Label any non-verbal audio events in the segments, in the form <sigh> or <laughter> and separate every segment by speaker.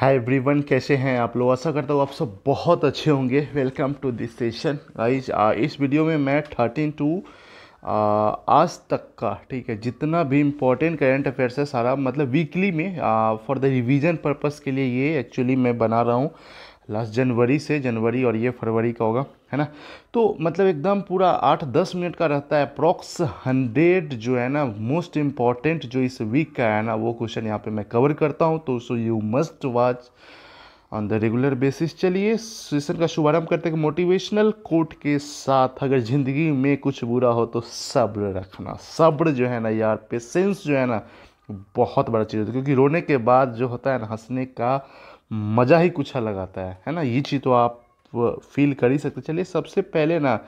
Speaker 1: hi everyone कैसे हैं आप लोग आशा करता हूँ आप सब बहुत अच्छे होंगे welcome to this session guys इस वीडियो में मैं थर्टीन टू आज तक का ठीक है जितना भी इम्पोर्टेंट करेंट अफेयर्स है सारा मतलब वीकली में फॉर द रिवीजन पर्पस के लिए ये एक्चुअली मैं बना रहा हूँ लास्ट जनवरी से जनवरी और ये फरवरी का होगा है ना तो मतलब एकदम पूरा आठ दस मिनट का रहता है अप्रॉक्स हंड्रेड जो है ना मोस्ट इम्पॉर्टेंट जो इस वीक का है ना वो क्वेश्चन यहाँ पे मैं कवर करता हूँ तो so you must watch on the regular basis चलिए सेशन का शुभारंभ करते हैं मोटिवेशनल कोट के साथ अगर ज़िंदगी में कुछ बुरा हो तो सब्र रखना सब्र जो है ना यार पेशेंस जो है ना बहुत बड़ा चीज़ होती है क्योंकि रोने के बाद जो होता है ना हंसने का मज़ा ही कुछ अलग आता है है ना ये चीज़ तो आप फील कर ही सकते चलिए सबसे पहले ना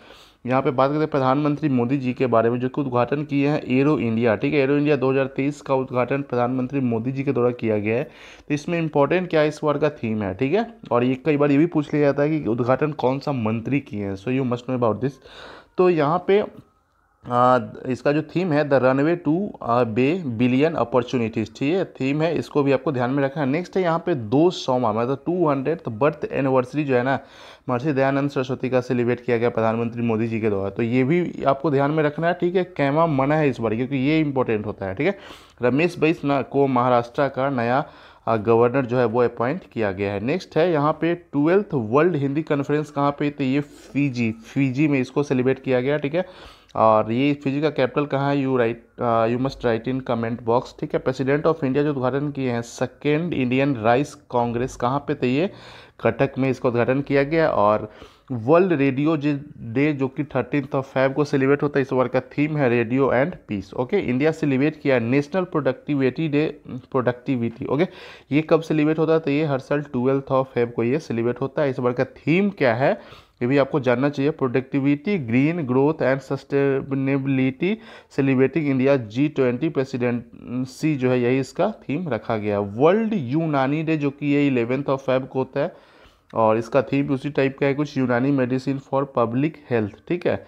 Speaker 1: यहाँ पे बात करते हैं प्रधानमंत्री मोदी जी के बारे में जो कि उद्घाटन किए हैं एरो इंडिया ठीक है एरो इंडिया 2023 का उद्घाटन प्रधानमंत्री मोदी जी के द्वारा किया गया है तो इसमें इंपॉर्टेंट क्या इस बार का थीम है ठीक है और ये कई बार ये भी पूछ लिया जाता है कि उद्घाटन कौन सा मंत्री किए हैं so you must know about this तो यहाँ पर इसका जो थीम है the runway to be billion opportunities ठीक है थीम है इसको भी आपको ध्यान में रखना है नेक्स्ट है यहाँ पे दो सौमा मतलब टू हंड्रेड बर्थ एनिवर्सरी जो है ना महर्षि दयानंद सरस्वती का सेलिब्रेट किया गया प्रधानमंत्री मोदी जी के द्वारा तो ये भी आपको ध्यान में रखना है ठीक है कैमा मना है इस बार क्योंकि ये इंपॉर्टेंट होता है ठीक है रमेश बैस को महाराष्ट्र का नया गवर्नर जो है वो अपॉइंट किया गया है नेक्स्ट है यहाँ पे ट्वेल्थ वर्ल्ड हिंदी कॉन्फ्रेंस कहाँ पे तो ये फीजी फीजी में इसको सेलिब्रेट किया गया ठीक है और ये फिजी का कैपिटल कहाँ है you write you must write in comment box ठीक है प्रेसिडेंट ऑफ इंडिया जो उद्घाटन किए हैं सेकेंड इंडियन राइस कांग्रेस कहाँ पे थे ये कटक में इसका उद्घाटन किया गया और वर्ल्ड रेडियो डे जो कि थर्टीन ऑफ फाइव को सेलिब्रेट होता है इस बार का थीम है radio and peace okay India celebrate किया national productivity day productivity okay ये कब सेलिब्रेट होता है तो ये हर साल ट्वेल्थ ऑफ फाइव को ये सेलिब्रेट होता है इस बार का थीम क्या है ये भी आपको जानना चाहिए productivity green growth and sustainability celebrating India G twenty presidency जो है यही इसका थीम रखा गया वर्ल्ड यूनानी डे जो कि ये इलेवेंथ ऑफ फेब को होता है और इसका थीम उसी टाइप का है कुछ यूनानी मेडिसिन फॉर पब्लिक हेल्थ ठीक है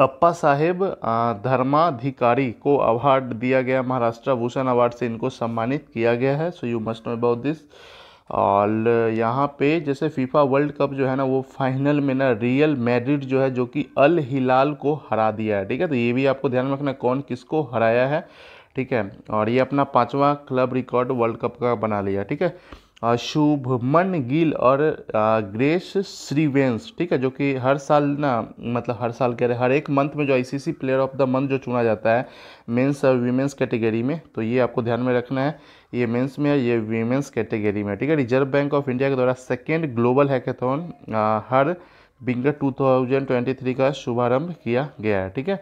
Speaker 1: अप्पा साहेब धर्माधिकारी को अवार्ड दिया गया महाराष्ट्र भूषण अवार्ड से इनको सम्मानित किया गया है so you must know about this और यहाँ पे जैसे फीफा वर्ल्ड कप जो है ना वो फाइनल में ना रियल मैड्रिड जो है जो कि अल हिलाल को हरा दिया है ठीक है तो ये भी आपको ध्यान में रखना कौन किसको हराया है ठीक है और ये अपना पाँचवा क्लब रिकॉर्ड वर्ल्ड कप का बना लिया ठीक है शुभमन गिल और ग्रेस श्रीवेंस ठीक है जो कि हर साल ना मतलब हर साल कह रहे हर एक मंथ में जो ICC player of the month जो चुना जाता है मेंस और वीमेंस कैटेगरी में तो ये आपको ध्यान में रखना है ये मेंस में है ये वीमेंस कैटेगरी में ठीक है रिजर्व बैंक ऑफ इंडिया के द्वारा सेकेंड ग्लोबल हैकेथन हर बिंगर टू का शुभारम्भ किया गया है ठीक है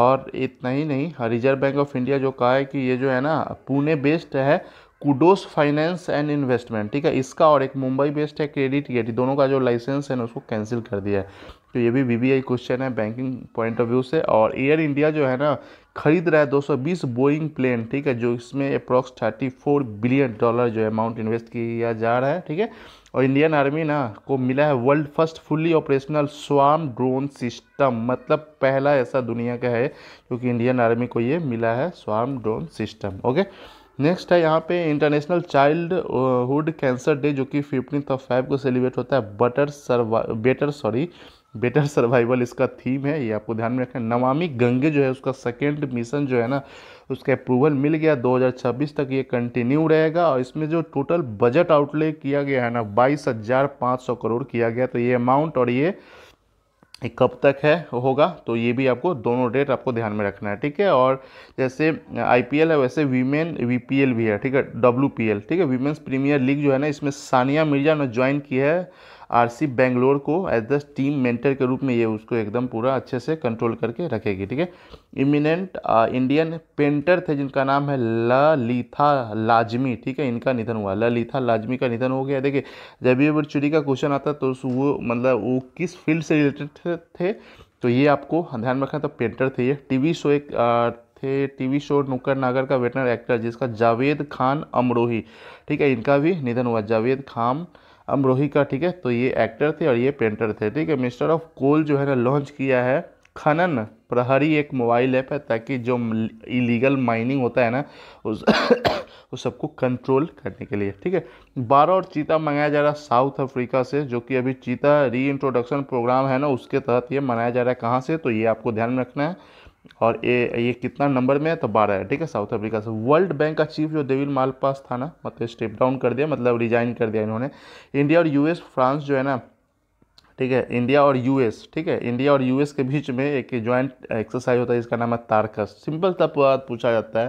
Speaker 1: और इतना ही नहीं रिजर्व बैंक ऑफ इंडिया जो कहा है कि ये जो है ना पुणे बेस्ड है कुडोस फाइनेंस एंड इन्वेस्टमेंट ठीक है इसका और एक मुंबई बेस्ड है क्रेडिट गेट दोनों का जो लाइसेंस है ना उसको कैंसिल कर दिया है तो ये भी बीबीआई क्वेश्चन है बैंकिंग पॉइंट ऑफ व्यू से और एयर इंडिया जो है ना खरीद रहा है 220 बोइंग प्लेन ठीक है जो इसमें अप्रॉक्स 34 बिलियन डॉलर जो है अमाउंट इन्वेस्ट किया जा रहा है ठीक है और इंडियन आर्मी ना को मिला है world first fully operational swarm drone system मतलब पहला ऐसा दुनिया का है क्योंकि इंडियन आर्मी को ये मिला है स्वाम ड्रोन सिस्टम ओके नेक्स्ट है यहाँ पे international childhood cancer day जो कि फिफ्टीन ऑफ फाइव को सेलिब्रेट होता है butter survi better sorry better survival इसका थीम है ये आपको ध्यान में रखना नमामि गंगे जो है उसका सेकेंड मिशन जो है ना उसका अप्रूवल मिल गया 2026 तक ये कंटिन्यू रहेगा और इसमें जो टोटल बजट आउटले किया गया है ना बाईस हज़ार पाँच सौ करोड़ किया गया तो ये अमाउंट और ये कब तक है होगा तो ये भी आपको दोनों डेट आपको ध्यान में रखना है ठीक है और जैसे आईपीएल है वैसे वीमेन वीपीएल भी है ठीक है डब्ल्यूपीएल ठीक है वीमेंस प्रीमियर लीग जो है ना इसमें सानिया मिर्जा ने ज्वाइन की है आरसी बेंगलोर को एज द टीम मेंटर के रूप में ये उसको एकदम पूरा अच्छे से कंट्रोल करके रखेगी ठीक है इमिनेंट इंडियन पेंटर थे जिनका नाम है ललिथा लाजमी ठीक है इनका निधन हुआ ललिथा लाजमी का निधन हो गया देखिए जब ये चुरी का क्वेश्चन आता तो वो मतलब वो किस फील्ड से रिलेटेड थे तो ये आपको ध्यान रखना था तो पेंटर थे ये वी शो एक आ, थे टीवी शो नुक्कड़ नागर का वेटनर एक्टर जिसका जावेद खान अमरोही ठीक है इनका भी निधन हुआ जावेद खान अमरोही का ठीक है तो ये एक्टर थे और ये पेंटर थे ठीक है मिनिस्टर ऑफ कोल जो है ना लॉन्च किया है खनन प्रहरी एक मोबाइल ऐप है ताकि जो इलीगल माइनिंग होता है ना उस <coughs> उस सबको कंट्रोल करने के लिए ठीक है बारह और चीता मंगाया जा रहा है साउथ अफ्रीका से जो कि अभी चीता री इंट्रोडक्शन प्रोग्राम है ना उसके तहत ये मनाया जा रहा है कहाँ से तो ये आपको ध्यान में रखना है और ये ये कितना नंबर में है तो बारह है ठीक है साउथ अफ्रीका से वर्ल्ड बैंक का चीफ जो देविल मालपास था ना मतलब स्टेप डाउन कर दिया मतलब रिजाइन कर दिया इन्होंने इंडिया और यूएस फ्रांस जो है ना ठीक है इंडिया और यूएस ठीक है इंडिया और यूएस के बीच में एक ज्वाइंट एक्सरसाइज होता है जिसका नाम है तारकस सिंपल सा पूछा जाता है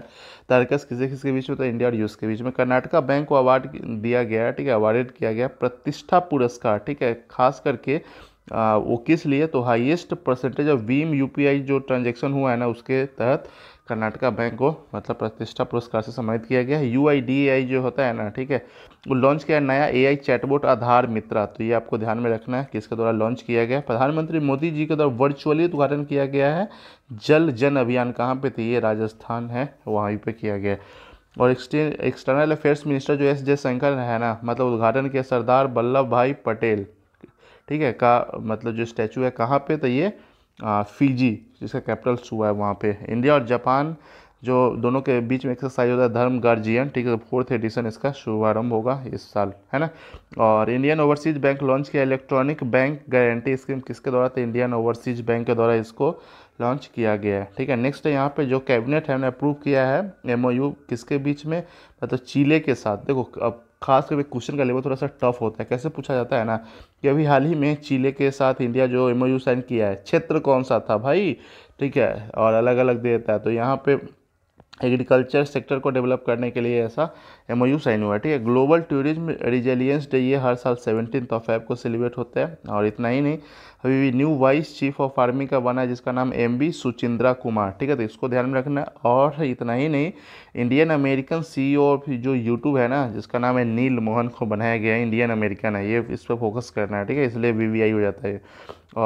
Speaker 1: तारकस किसी किसके बीच में होता है इंडिया और यूएस के बीच में कर्नाटका बैंक को अवार्ड दिया गया ठीक है अवार्डेड किया गया प्रतिष्ठा पुरस्कार ठीक है खास करके आ, वो किस लिए तो हाईएस्ट परसेंटेज ऑफ वीम यूपीआई जो ट्रांजैक्शन हुआ है ना उसके तहत कर्नाटका बैंक को मतलब प्रतिष्ठा पुरस्कार से सम्मानित किया गया है यू जो होता है ना ठीक है वो लॉन्च किया नया आई चैटबोट आधार मित्रा तो ये आपको ध्यान में रखना है किसके द्वारा लॉन्च किया गया प्रधानमंत्री मोदी जी के द्वारा वर्चुअली उद्घाटन किया गया है जल जन अभियान कहाँ पर थे ये राजस्थान है वहाँ पर किया गया और एक्सटर्नल अफेयर्स मिनिस्टर जो एस जयशंकर है ना मतलब उद्घाटन किया सरदार वल्लभ भाई पटेल ठीक है का मतलब जो स्टैचू है कहाँ पे तो ये आ, फीजी जिसका कैपिटल सुआ है वहाँ पे इंडिया और जापान जो दोनों के बीच में एक्सरसाइज होता है धर्म गार्जियन ठीक है फोर्थ एडिशन इसका शुभारंभ होगा इस साल है ना और इंडियन ओवरसीज बैंक लॉन्च किया इलेक्ट्रॉनिक बैंक गारंटी स्कीम किसके द्वारा तो इंडियन ओवरसीज बैंक के द्वारा इसको लॉन्च किया गया है ठीक है नेक्स्ट है यहाँ पे जो कैबिनेट है हमने अप्रूव किया है एमओयू किसके बीच में मतलब चीले के साथ देखो अब खास करके क्वेश्चन का लेवल थोड़ा सा टफ होता है कैसे पूछा जाता है ना कि अभी हाल ही में चीले के साथ इंडिया जो एम साइन किया है क्षेत्र कौन सा था भाई ठीक है और अलग अलग देता है तो यहाँ पे एग्रीकल्चर सेक्टर को डेवलप करने के लिए ऐसा एम यू साइन हुआ ठीक है ग्लोबल टूरिज्म रिजेलियंस डे ये हर साल सेवनटीन ऑफ फैब को सेलिब्रेट होता है और इतना ही नहीं अभी भी new vice chief of army का बना है जिसका नाम एम बी सुचिंद्रा कुमार ठीक है तो इसको ध्यान में रखना और इतना ही नहीं इंडियन अमेरिकन सी ओ जो यूट्यूब है ना जिसका नाम है नील मोहन को बनाया गया है इंडियन अमेरिकन है ये इस पर फोकस करना है ठीक है इसलिए वी वी आई हो जाता है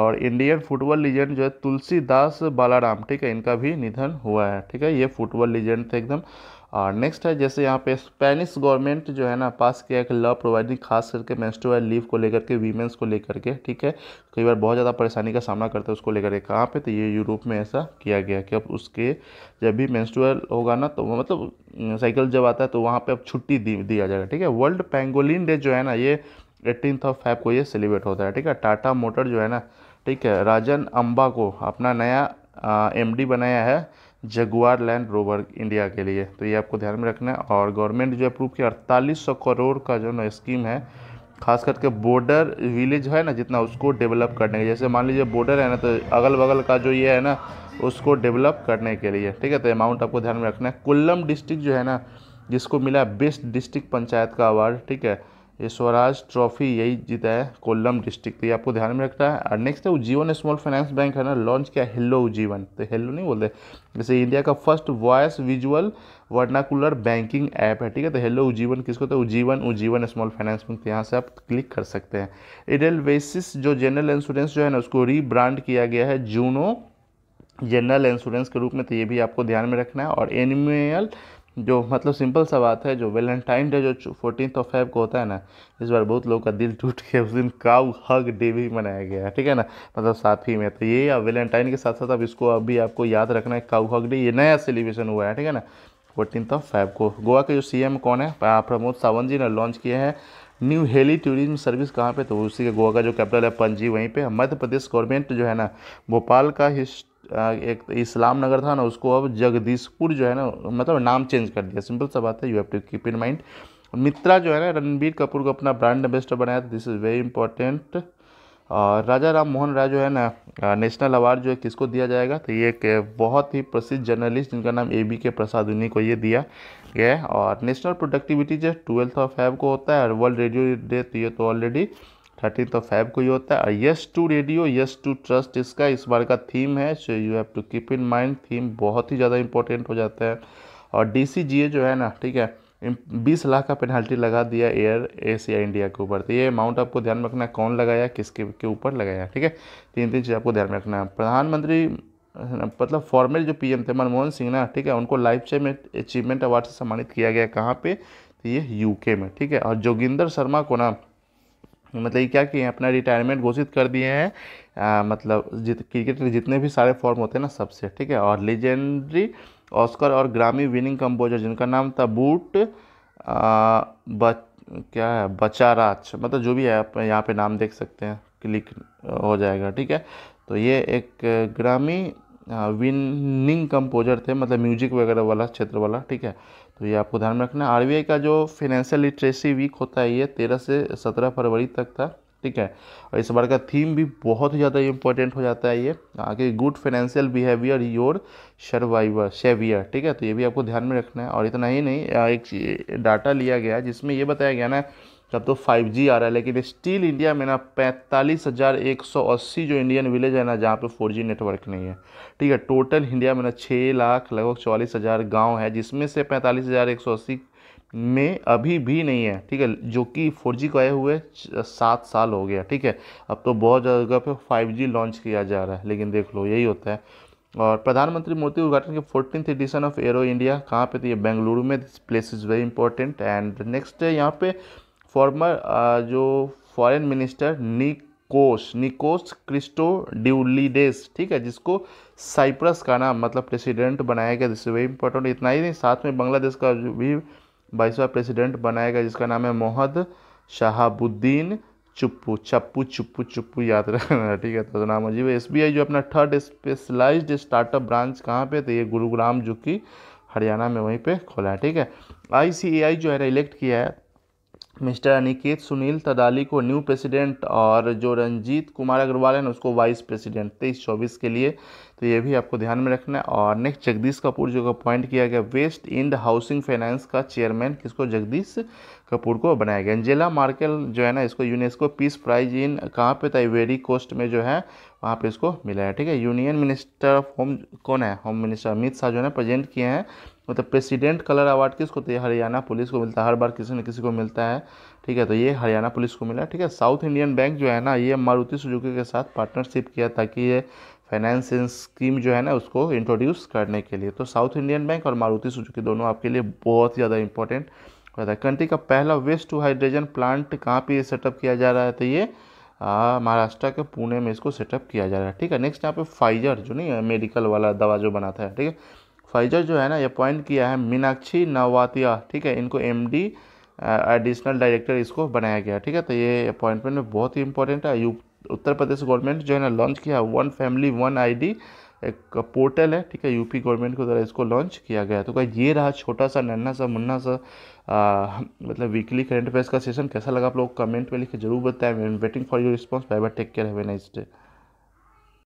Speaker 1: और इंडियन फुटबॉल लीजेंड जो है तुलसीदास बालाराम ठीक है इनका भी निधन हुआ है ठीक है ये फुटबॉल लीजेंड थे एकदम और नेक्स्ट है जैसे यहाँ पे स्पेनिश गवर्नमेंट जो है ना पास किया एक लॉ प्रोवाइडिंग खास करके मेस्टोर लीव को लेकर के वीमेंस को लेकर के ठीक है कई बार बहुत ज़्यादा परेशानी का सामना करते हैं उसको लेकर के कहाँ पे तो ये यूरोप में ऐसा किया गया कि अब उसके जब भी मेस्टोर होगा ना तो मतलब साइकिल जब आता है तो वहाँ पर अब छुट्टी दिया जाएगा ठीक है वर्ल्ड पेंगोलिन डे जो है ना ये एटीन ऑफ फाइव को ये सेलिब्रेट होता है ठीक है टाटा मोटर जो है ना ठीक है राजन अम्बा को अपना नया एम बनाया है जगुआर लैंड रोवर इंडिया के लिए तो ये आपको ध्यान में रखना है और गवर्नमेंट जो अप्रूव किया अड़तालीस सौ करोड़ का जो ना स्कीम है खास करके बॉर्डर विलेज है ना जितना उसको डेवलप करने के जैसे मान लीजिए बॉर्डर है ना तो अगल बगल का जो ये है ना उसको डेवलप करने के लिए ठीक है तो अमाउंट आपको ध्यान में रखना है कोल्लम डिस्ट्रिक्ट जो है ना जिसको मिला बेस्ट डिस्ट्रिक्ट पंचायत का अवार्ड ठीक है ये स्वराज ट्रॉफी यही जीता है कोल्लम डिस्ट्रिक्ट तो ये आपको ध्यान में रखना है और नेक्स्ट है उज्जीवन स्मॉल फाइनेंस बैंक है ना लॉन्च किया हेलो उज्जीवन तो हेलो नहीं बोलते जैसे इंडिया का first voice visual vernacular banking app है ठीक है तो हेलो उज्जीवन किसको तो Ujjivan Ujjivan small finance bank तो यहाँ से आप क्लिक कर सकते हैं इडल बेसिस जो जनरल इंश्योरेंस जो है ना उसको रीब्रांड किया गया है जूनो जनरल इंश्योरेंस के रूप में तो ये भी आपको ध्यान में रखना है और एनिमल जो मतलब सिंपल सा बात है जो वेलेंटाइन डे जो फोर्टीन ऑफ फेब को होता है ना इस बार बहुत लोगों का दिल टूट के उस दिन काउ हग डे भी मनाया गया है ठीक है ना मतलब साथ ही में तो ये अब वेलेंटाइन के साथ साथ अब इसको अभी आपको याद रखना है काउ हग डे ये नया सेलिब्रेशन हुआ है ठीक है ना फोर्टीन ऑफ फेब को गोवा के जो सी कौन है प्रमोद सावंत जी ने लॉन्च किया है न्यू हेली टूरिज्म सर्विस कहाँ पे तो उसी के गोवा का जो कैपिटल है पंजी वहीं पे मध्य प्रदेश गवर्नमेंट जो है ना भोपाल का हिस्ट एक इस्लाम नगर था ना उसको अब जगदीशपुर जो है ना मतलब नाम चेंज कर दिया सिंपल सा बात है you have to keep in mind मित्रा जो है ना रणबीर कपूर को अपना ब्रांड एम्बेस्टर बनाया था दिस इज़ वेरी इंपॉर्टेंट और राजा राम मोहन राय जो है ना नेशनल अवार्ड जो है किसको दिया जाएगा तो ये एक बहुत ही प्रसिद्ध जर्नलिस्ट जिनका नाम ए बी के प्रसाद उन्हीं को ये दिया गया है और नेशनल प्रोडक्टिविटी जो है ट्वेल्थ ऑफ फैब को होता है और वर्ल्ड रेडियो डे तो ये तो ऑलरेडी थर्टीन तो फाइव को ही होता है और yes to radio yes to trust इसका इस बार का थीम है so you have to keep in mind theme बहुत ही ज़्यादा इंपॉर्टेंट हो जाता है और डी सी जी जो है ना ठीक है बीस लाख का पेनल्टी लगा दिया एयर एशिया इंडिया के ऊपर तो ये अमाउंट आपको ध्यान में रखना कौन लगाया किसके के ऊपर लगाया ठीक है तीन तीन चीज़ आपको ध्यान में रखना है प्रधानमंत्री मतलब फॉर्मर जो पीएम थे मनमोहन सिंह ना ठीक है उनको लाइफ टाइम अचीवमेंट अवार्ड से सम्मानित किया गया कहाँ पे तो ये यूके में ठीक है और जोगिंदर शर्मा को ना मतलब ये क्या किए हैं अपना रिटायरमेंट घोषित कर दिए हैं मतलब जित क्रिकेट के जितने भी सारे फॉर्म होते हैं ना सबसे ठीक है और लेजेंडरी ऑस्कर और ग्रामी विनिंग कंपोजर जिनका नाम था बूट ब क्या है बचाराच मतलब जो भी है आप यहाँ पे नाम देख सकते हैं क्लिक हो जाएगा ठीक है तो ये एक ग्रामी विनिंग कंपोजर थे मतलब म्यूजिक वगैरह वाला क्षेत्र वाला ठीक है तो ये आपको ध्यान में रखना है आर का जो फिनेंशियल लिटरेसी वीक होता है ये तेरह से सत्रह फरवरी तक था ठीक है और इस बार का थीम भी बहुत ही ज़्यादा इंपॉर्टेंट हो जाता है ये आगे good financial behaviour your survivor saviour ठीक है तो ये भी आपको ध्यान में रखना है और इतना ही नहीं एक डाटा लिया गया जिसमें ये बताया गया ना तब तो 5G आ रहा है लेकिन स्टिल इंडिया में ना पैंतालीस हज़ार एक सौ अस्सी जो इंडियन विलेज है ना जहाँ पे 4G नेटवर्क नहीं है ठीक है टोटल इंडिया में ना छः लाख लगभग चौलीस हज़ार गाँव है जिसमें से पैंतालीस हज़ार एक सौ अस्सी में अभी भी नहीं है ठीक है जो कि फोर जी को आए हुए सात साल हो गया ठीक है अब तो बहुत जगह पे फाइव जी लॉन्च किया जा रहा है लेकिन देख लो यही होता है और प्रधानमंत्री मोदी उद्घाटन के fourteen edition of aero India कहाँ पे थी ये बेंगलुरु में this place is very important and next यहाँ पे फॉर्मर uh, जो foreign minister Nikos Nikos Christodoulides ठीक है जिसको साइप्रस का नाम मतलब प्रेसिडेंट बनाया गया जिससे वेरी इंपॉर्टेंट इतना ही नहीं साथ में बांग्लादेश का भी बाईसवा प्रेसिडेंट बनाया गया जिसका नाम है मोहद शहाबुद्दीन चुप्पू चप्पू चुप्पू चुप्पू याद रखना ठीक है तो नाम अजीब एस बी आई जो अपना थर्ड स्पेशलाइज्ड स्टार्टअप ब्रांच कहाँ पे तो ये गुरुग्राम जो कि हरियाणा में वहीं पे खोला है ठीक है आई सी ए आई जो है इलेक्ट किया है मिस्टर अनिकेत सुनील तदाली को न्यू प्रेसिडेंट और जो रंजीत कुमार अग्रवाल है ना उसको वाइस प्रेसिडेंट तेईस चौबीस के लिए तो ये भी आपको ध्यान में रखना है और नेक्स्ट जगदीश कपूर जो अपॉइंट किया गया वेस्ट इंड हाउसिंग फाइनेंस का चेयरमैन किसको जगदीश कपूर को बनाया गया एंजेला मार्केल जो है ना इसको यूनेस्को पीस प्राइज इन कहाँ पे था वेरी कोस्ट में जो है वहाँ पे इसको मिला है ठीक है यूनियन मिनिस्टर ऑफ होम कौन है होम मिनिस्टर अमित शाह जो है प्रेजेंट किए हैं मतलब प्रेसिडेंट कलर अवार्ड किसको तो ये हरियाणा पुलिस को मिलता है हर बार किसी न किसी को मिलता है ठीक है तो ये हरियाणा पुलिस को मिला ठीक है साउथ इंडियन बैंक जो है ना ये मारुति सुजुकी के साथ पार्टनरशिप किया ताकि ये फाइनेंस स्कीम जो है ना उसको इंट्रोड्यूस करने के लिए तो साउथ इंडियन बैंक और मारुति सुजुकी दोनों आपके लिए बहुत ज़्यादा इंपॉर्टेंट होता है कंट्री का पहला वेस्ट टू हाइड्रोजन प्लांट कहाँ पर सेटअप किया जा रहा है तो ये महाराष्ट्र के पुणे में इसको सेटअप किया जा रहा है ठीक है नेक्स्ट यहाँ पे फाइजर जो नहीं मेडिकल वाला दवा जो बनाता है ठीक है फाइजर जो है ना ये अपॉइंट किया है मीनाक्षी नवातिया ठीक है इनको एम डी एडिशनल डायरेक्टर इसको बनाया गया ठीक है तो ये अपॉइंटमेंट में बहुत ही इंपॉर्टेंट है उत्तर प्रदेश गवर्नमेंट जो है ना लॉन्च किया वन फैमिली वन आईडी एक पोर्टल है ठीक है यूपी गवर्नमेंट के द्वारा इसको लॉन्च किया गया तो क्या ये रहा छोटा सा नन्ना सा मुन्ना सा आ, मतलब वीकली करेंट अफेयर्स का सेशन कैसा लगा आप लोग कमेंट में लिख के जरूर बताएं waiting for your response bye bye take care है नाइस डे